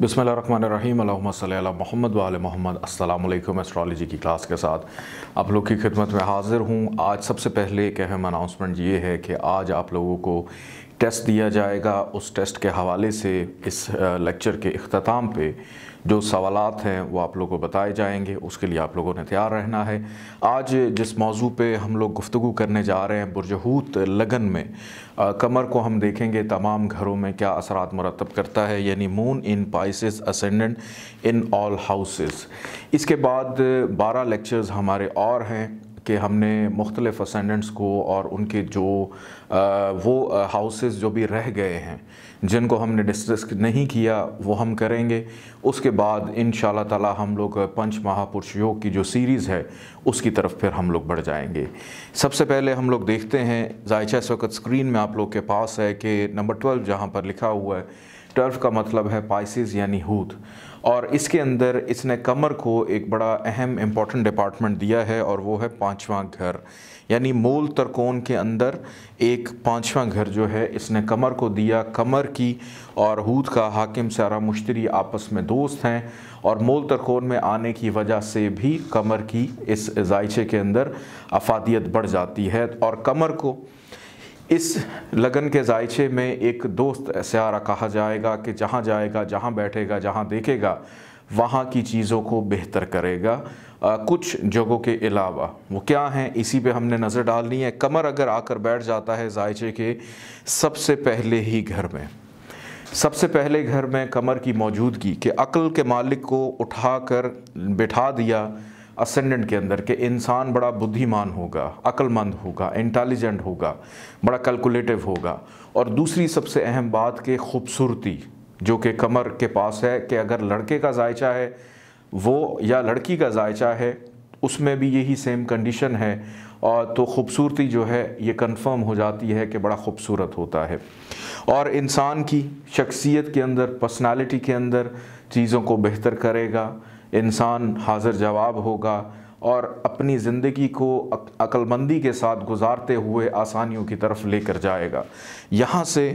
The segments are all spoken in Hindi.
बसमिल महमद वाल महमद अल्लाम एस्ट्रॉलोजी की क्लास के साथ आप लोग की खिदमत में हाज़िर हूँ आज सबसे पहले एक अहम अनाउंसमेंट ये है कि आज आप लोगों को टेस्ट दिया जाएगा उस टेस्ट के हवाले से इस लेक्चर के अख्ताम पे जो सवाल हैं वो आप लोगों को बताए जाएंगे उसके लिए आप लोगों ने तैयार रहना है आज जिस मौजू पर हम लोग गुफ्तु करने जा रहे हैं बुरजहूत लगन में आ, कमर को हम देखेंगे तमाम घरों में क्या असरात मरतब करता है यानी moon in Pisces ascendant in all houses इसके बाद बारह लेक्चर्स हमारे और हैं कि हमने मुख्तलिफ असेंडेंट्स को और उनके जो आ, वो हाउसेस जो भी रह गए हैं जिनको हमने डिस्कस नहीं किया वो हम करेंगे उसके बाद इन ताला हम लोग पंच महापुरुष योग की जो सीरीज़ है उसकी तरफ फिर हम लोग बढ़ जाएंगे सबसे पहले हम लोग देखते हैं जायचा इस वक्त स्क्रीन में आप लोग के पास है कि नंबर ट्वेल्व जहाँ पर लिखा हुआ है ट्वेल्व का मतलब है पाइसिस यानी हूत और इसके अंदर इसने कमर को एक बड़ा अहम इम्पॉर्टेंट डिपार्टमेंट दिया है और वो है पाँचवा घर यानी मूल तरकोन के अंदर एक पाँचवा घर जो है इसने कमर को दिया कमर की और हूद का हाकिम सारा मुश्तरी आपस में दोस्त हैं और मूल तरकोन में आने की वजह से भी कमर की इस जायचे के अंदर अफादियत बढ़ जाती है और कमर को इस लगन के जायचे में एक दोस्त सारा कहा जाएगा कि जहाँ जाएगा जहाँ बैठेगा जहाँ देखेगा वहाँ की चीज़ों को बेहतर करेगा आ, कुछ जगहों के अलावा वो क्या हैं इसी पे हमने नज़र डालनी है कमर अगर आकर बैठ जाता है जायचे के सबसे पहले ही घर में सबसे पहले घर में कमर की मौजूदगी के अक्ल के मालिक को उठाकर बिठा दिया असेंडेंट के अंदर कि इंसान बड़ा बुद्धिमान होगा अक्लमंद होगा इंटेलिजेंट होगा बड़ा कैलकुलेटिव होगा और दूसरी सबसे अहम बात कि खूबसूरती जो कि कमर के पास है कि अगर लड़के का जायचा है वो या लड़की का जायचा है उसमें भी यही सेम कंडीशन है और तो खूबसूरती जो है ये कंफर्म हो जाती है कि बड़ा खूबसूरत होता है और इंसान की शख्सियत के अंदर पर्सनालिटी के अंदर चीज़ों को बेहतर करेगा इंसान हाजिर जवाब होगा और अपनी ज़िंदगी को अक्लमंदी के साथ गुजारते हुए आसानियों की तरफ लेकर जाएगा यहाँ से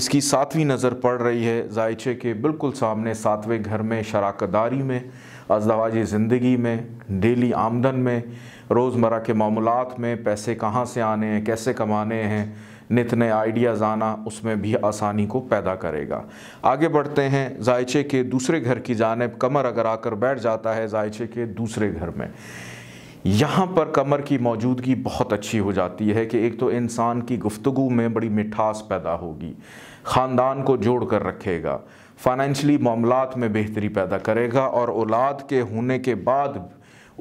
इसकी सातवीं नज़र पड़ रही है जायचे के बिल्कुल सामने सातवें घर में शराकदारी में अजदवाजी ज़िंदगी में डेली आमदन में रोज़मर के मामूलत में पैसे कहाँ से आने हैं कैसे कमाने हैं नित नए आइडियाज़ आना उसमें भी आसानी को पैदा करेगा आगे बढ़ते हैं जायचे के दूसरे घर की जानब कमर अगर आकर बैठ जाता है जायचे के दूसरे घर में यहाँ पर कमर की मौजूदगी बहुत अच्छी हो जाती है कि एक तो इंसान की गुफ्तु में बड़ी मिठास पैदा होगी ख़ानदान को जोड़ कर रखेगा फाइनेंशली मामलात में बेहतरी पैदा करेगा और औलाद के होने के बाद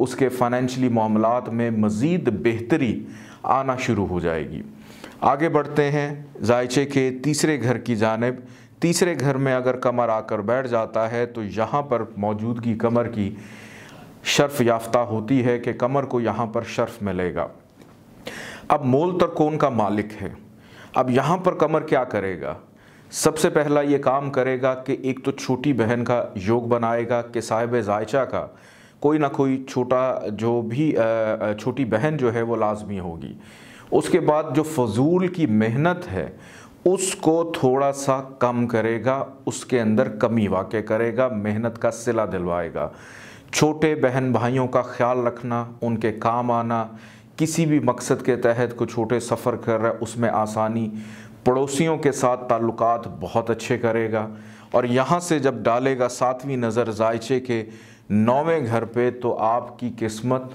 उसके फाइनेंशली मामलात में मज़ीद बेहतरी आना शुरू हो जाएगी आगे बढ़ते हैं जायचे के तीसरे घर की जानब तीसरे घर में अगर कमर आकर बैठ जाता है तो यहाँ पर मौजूदगी कमर की शर्फ याफ्ता होती है कि कमर को यहाँ पर शर्फ मिलेगा अब मोल तरकोन का मालिक है अब यहाँ पर कमर क्या करेगा सबसे पहला ये काम करेगा कि एक तो छोटी बहन का योग बनाएगा कि साहिब जायचा का कोई ना कोई छोटा जो भी छोटी बहन जो है वो लाजमी होगी उसके बाद जो फजूल की मेहनत है उसको थोड़ा सा कम करेगा उसके अंदर कमी वाक़ करेगा मेहनत का सिला दिलवाएगा छोटे बहन भाइयों का ख्याल रखना उनके काम आना किसी भी मकसद के तहत कोई छोटे सफ़र कर रहा है उसमें आसानी पड़ोसियों के साथ ताल्लुक बहुत अच्छे करेगा और यहाँ से जब डालेगा सातवीं नज़र जायचे के नौवें घर पे तो आपकी किस्मत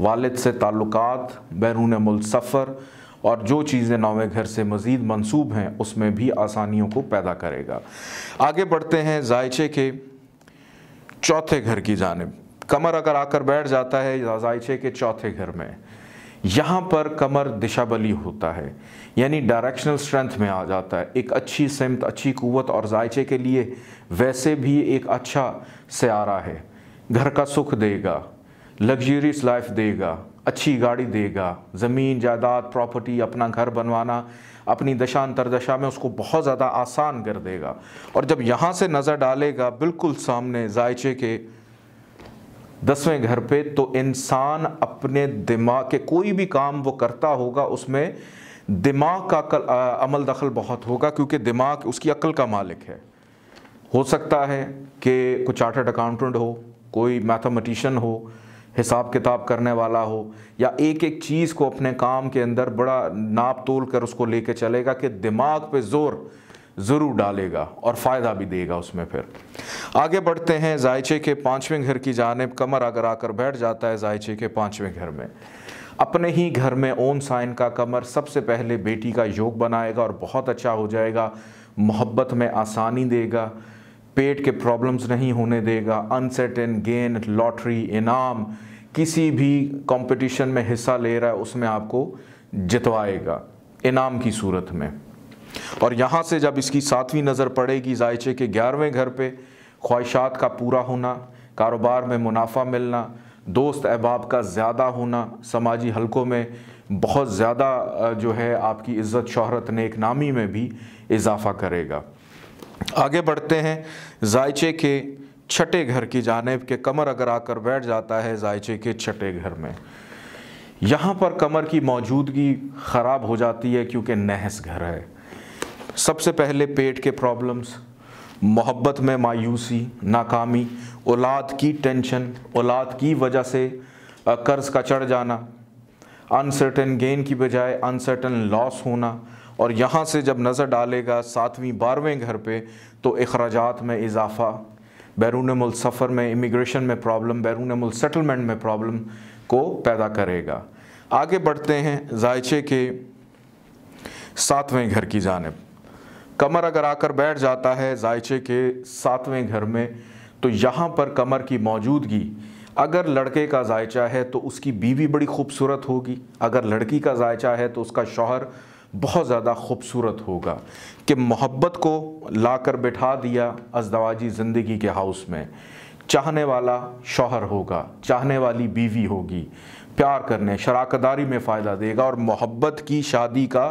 वालद से ताल्लुकात बैरून मुल्क सफ़र और जो चीज़ें नौवे घर से मज़ीद मनसूब हैं उसमें भी आसानियों को पैदा करेगा आगे बढ़ते हैं जायचे के चौथे घर की जानब कमर अगर आकर बैठ जाता है जायचे के चौथे घर में यहाँ पर कमर दिशाबली होता है यानी डायरेक्शनल स्ट्रेंथ में आ जाता है एक अच्छी सिमत अच्छी कुवत और जायचे के लिए वैसे भी एक अच्छा स्यारा है घर का सुख देगा लग्जरियस लाइफ देगा अच्छी गाड़ी देगा ज़मीन जायदाद प्रॉपर्टी अपना घर बनवाना अपनी दशा अंतरदशा में उसको बहुत ज़्यादा आसान कर देगा और जब यहाँ से नज़र डालेगा बिल्कुल सामने जायचे के दसवें घर पे तो इंसान अपने दिमाग के कोई भी काम वो करता होगा उसमें दिमाग का कल, आ, अमल दखल बहुत होगा क्योंकि दिमाग उसकी अकल का मालिक है हो सकता है कि कोई चार्टर्ड अकाउंटेंट हो कोई मैथमेटिशन हो हिसाब किताब करने वाला हो या एक एक चीज़ को अपने काम के अंदर बड़ा नाप तोल कर उसको लेके चलेगा कि दिमाग पे ज़ोर ज़रूर डालेगा और फ़ायदा भी देगा उसमें फिर आगे बढ़ते हैं जायचे के पाँचवें घर की जानब कमर अगर आकर बैठ जाता है जायचे के पाँचवें घर में अपने ही घर में ओम साइन का कमर सबसे पहले बेटी का योग बनाएगा और बहुत अच्छा हो जाएगा मोहब्बत में आसानी देगा पेट के प्रॉब्लम्स नहीं होने देगा अनसेटन गेन लॉटरी इनाम किसी भी कंपटीशन में हिस्सा ले रहा है उसमें आपको जितवाएगा इनाम की सूरत में और यहाँ से जब इसकी सातवीं नज़र पड़ेगी जायचे के ग्यारहवें घर पे ख्वाहिशात का पूरा होना कारोबार में मुनाफा मिलना दोस्त अहबाब का ज़्यादा होना समाजी हलकों में बहुत ज़्यादा जो है आपकी इज़्ज़त शहरत नामी में भी इजाफ़ा करेगा आगे बढ़ते हैं जायचे के छठे घर की जानब के कमर अगर आकर बैठ जाता है जायचे के छठे घर में यहाँ पर कमर की मौजूदगी ख़राब हो जाती है क्योंकि नहस घर है सबसे पहले पेट के प्रॉब्लम्स मोहब्बत में मायूसी नाकामी औलाद की टेंशन औलाद की वजह से कर्ज़ का चढ़ जाना अनसर्टन गेन की बजाय अनसर्टन लॉस होना और यहाँ से जब नज़र डालेगा सातवीं बारहवें घर पर तो अखराज में इजाफ़ा बैरून मुल्क सफ़र में इमिग्रेशन में प्रॉब्लम बैरून मुल्क सेटलमेंट में प्रॉब्लम को पैदा करेगा आगे बढ़ते हैं जायचे के सातवें घर की जानब कमर अगर आकर बैठ जाता है जायचे के सातवें घर में तो यहाँ पर कमर की मौजूदगी अगर लड़के का जायचा है तो उसकी बीवी बड़ी खूबसूरत होगी अगर लड़की का जायचा है तो उसका शौहर बहुत ज़्यादा खूबसूरत होगा कि मोहब्बत को ला कर बैठा दिया अजदवाजी ज़िंदगी के हाउस में चाहने वाला शोहर होगा चाहने वाली बीवी होगी प्यार करने शराकदारी में फ़ायदा देगा और मोहब्बत की शादी का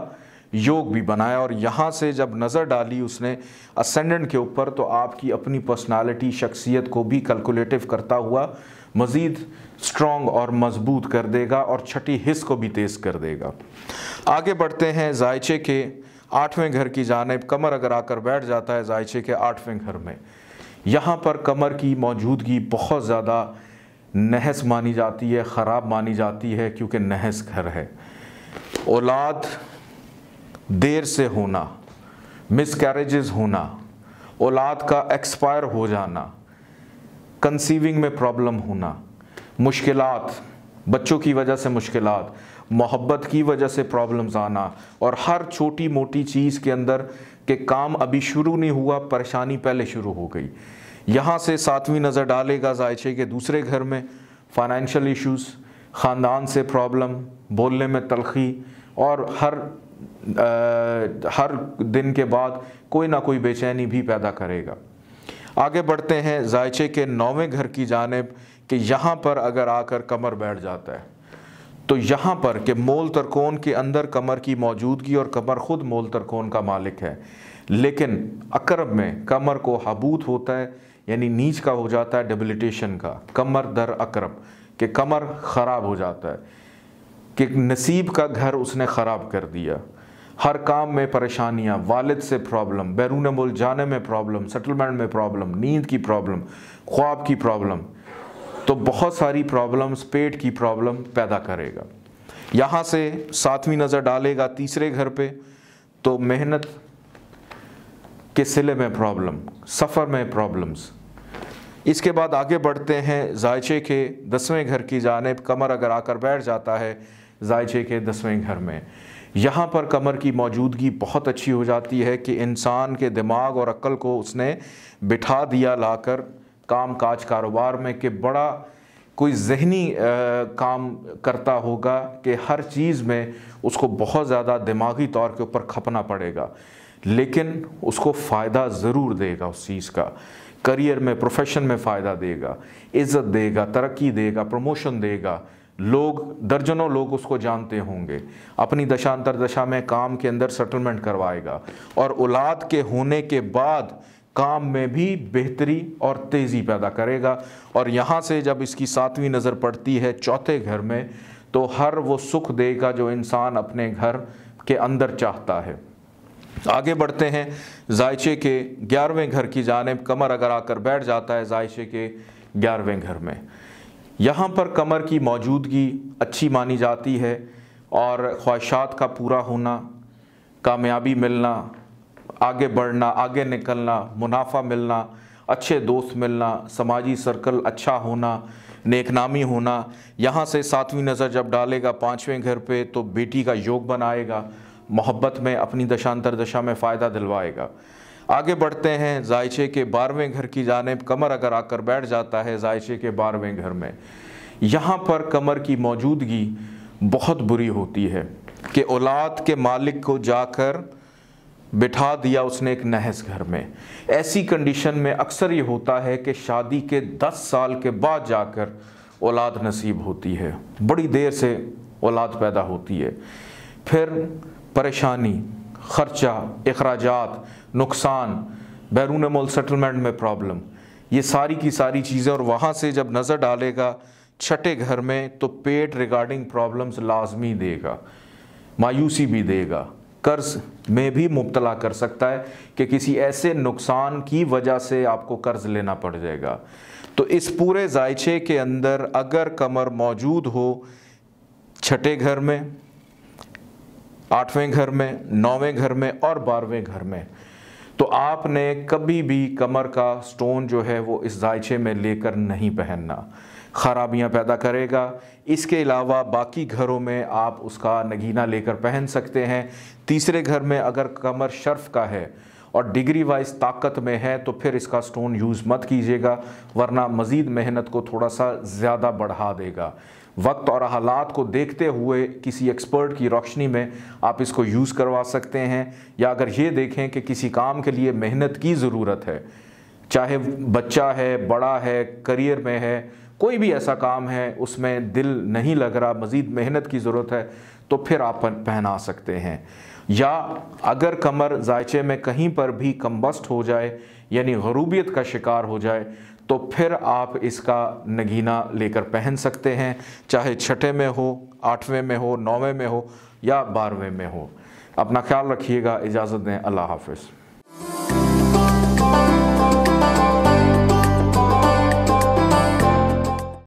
योग भी बनाया और यहाँ से जब नज़र डाली उसने असेंडेंट के ऊपर तो आपकी अपनी पर्सनालिटी शख्सियत को भी कैलकुलेटिव करता हुआ मज़ीद स्ट्रॉन्ग और मजबूत कर देगा और छठी हिस्स को भी तेज़ कर देगा आगे बढ़ते हैं जायचे के आठवें घर की जानब कमर अगर आकर बैठ जाता है जायचे के आठवें घर में यहाँ पर कमर की मौजूदगी बहुत ज़्यादा नहस मानी जाती है ख़राब मानी जाती है क्योंकि नहस घर है औलाद देर से होना मिस होना औलाद का एक्सपायर हो जाना कंसीविंग में प्रॉब्लम होना मुश्किल बच्चों की वजह से मुश्किल मोहब्बत की वजह से प्रॉब्लम्स आना और हर छोटी मोटी चीज़ के अंदर के काम अभी शुरू नहीं हुआ परेशानी पहले शुरू हो गई यहाँ से सातवीं नज़र डालेगा जायचे के दूसरे घर में फाइनेंशियल इश्यूज़ ख़ानदान से प्रॉब्लम बोलने में तलखी और हर आ, हर दिन के बाद कोई ना कोई बेचैनी भी पैदा करेगा आगे बढ़ते हैं जायचे के नौवें घर की जानब कि यहाँ पर अगर आकर कमर बैठ जाता है तो यहाँ पर कि मोल तरकोन के अंदर कमर की मौजूदगी और कमर ख़ुद मोल तरकोन का मालिक है लेकिन अकरब में कमर को हबूत होता है यानी नीच का हो जाता है डेबिलिटेशन का कमर दर अकरब कि कमर ख़राब हो जाता है कि नसीब का घर उसने ख़राब कर दिया हर काम में परेशानियाँ वालद से प्रॉब्लम बैरून मुल्क जाने में प्रॉब्लम सेटलमेंट में प्रॉब्लम नींद की प्रॉब्लम ख्वाब की प्रॉब्लम तो बहुत सारी प्रॉब्लम्स पेट की प्रॉब्लम पैदा करेगा यहाँ से सातवीं नज़र डालेगा तीसरे घर पे तो मेहनत के सिले में प्रॉब्लम सफ़र में प्रॉब्लम्स इसके बाद आगे बढ़ते हैं जायचे के दसवें घर की जानब कमर अगर आकर बैठ जाता है जायचे के दसवें घर में यहाँ पर कमर की मौजूदगी बहुत अच्छी हो जाती है कि इंसान के दिमाग और अक्ल को उसने बिठा दिया लाकर काम काज कारोबार में कि बड़ा कोई जहनी काम करता होगा कि हर चीज़ में उसको बहुत ज़्यादा दिमागी तौर के ऊपर खपना पड़ेगा लेकिन उसको फ़ायदा ज़रूर देगा उस चीज़ का करियर में प्रोफेशन में फ़ायदा देगा इज़्ज़त देगा तरक्की देगा प्रमोशन देगा लोग दर्जनों लोग उसको जानते होंगे अपनी दशांतर दशा में काम के अंदर सेटलमेंट करवाएगा और औलाद के होने के बाद काम में भी बेहतरी और तेज़ी पैदा करेगा और यहाँ से जब इसकी सातवीं नज़र पड़ती है चौथे घर में तो हर वो सुख देगा जो इंसान अपने घर के अंदर चाहता है आगे बढ़ते हैं जायचे के ग्यारहवें घर की जानब कमर अगर आकर बैठ जाता है जायचे के ग्यारहवें घर में यहाँ पर कमर की मौजूदगी अच्छी मानी जाती है और ख्वाहिशात का पूरा होना कामयाबी मिलना आगे बढ़ना आगे निकलना मुनाफा मिलना अच्छे दोस्त मिलना समाजी सर्कल अच्छा होना नेकनामी होना यहाँ से सातवीं नज़र जब डालेगा पाँचवें घर पे तो बेटी का योग बनाएगा मोहब्बत में अपनी दशांतर दशा में फ़ायदा दिलवाएगा आगे बढ़ते हैं जायचे के बारहवें घर की जाने कमर अगर आकर बैठ जाता है जायचे के बारहवें घर में यहाँ पर कमर की मौजूदगी बहुत बुरी होती है कि औलाद के मालिक को जाकर बिठा दिया उसने एक नहस घर में ऐसी कंडीशन में अक्सर ये होता है कि शादी के 10 साल के बाद जाकर औलाद नसीब होती है बड़ी देर से औलाद पैदा होती है फिर परेशानी ख़र्चा अखराज नुकसान बैरून मोल सेटलमेंट में प्रॉब्लम ये सारी की सारी चीज़ें और वहाँ से जब नज़र डालेगा छठे घर में तो पेट रिगार्डिंग प्रॉब्लम्स लाजमी देगा मायूसी भी देगा कर्ज में भी मुबतला कर सकता है कि किसी ऐसे नुकसान की वजह से आपको कर्ज लेना पड़ जाएगा तो इस पूरे जायचे के अंदर अगर कमर मौजूद हो छठे घर में आठवें घर में नौवें घर में और बारहवें घर में तो आपने कभी भी कमर का स्टोन जो है वो इस जायचे में लेकर नहीं पहनना खराबियां पैदा करेगा इसके अलावा बाकी घरों में आप उसका नगीना लेकर पहन सकते हैं तीसरे घर में अगर कमर शर्फ का है और डिग्री वाइज ताकत में है तो फिर इसका स्टोन यूज़ मत कीजिएगा वरना मज़ीद मेहनत को थोड़ा सा ज़्यादा बढ़ा देगा वक्त और हालात को देखते हुए किसी एक्सपर्ट की रोशनी में आप इसको यूज़ करवा सकते हैं या अगर ये देखें कि किसी काम के लिए मेहनत की ज़रूरत है चाहे बच्चा है बड़ा है करियर में है कोई भी ऐसा काम है उसमें दिल नहीं लग रहा मज़ीद मेहनत की ज़रूरत है तो फिर आप पहना सकते हैं या अगर कमर जायचे में कहीं पर भी कम्बस्ट हो जाए यानी गरूबियत का शिकार हो जाए तो फिर आप इसका नगीना लेकर पहन सकते हैं चाहे छठे में हो आठवें में हो नौवें में हो या बारहवें में हो अपना ख्याल रखिएगा इजाज़त दें अल्लाह हाफिज़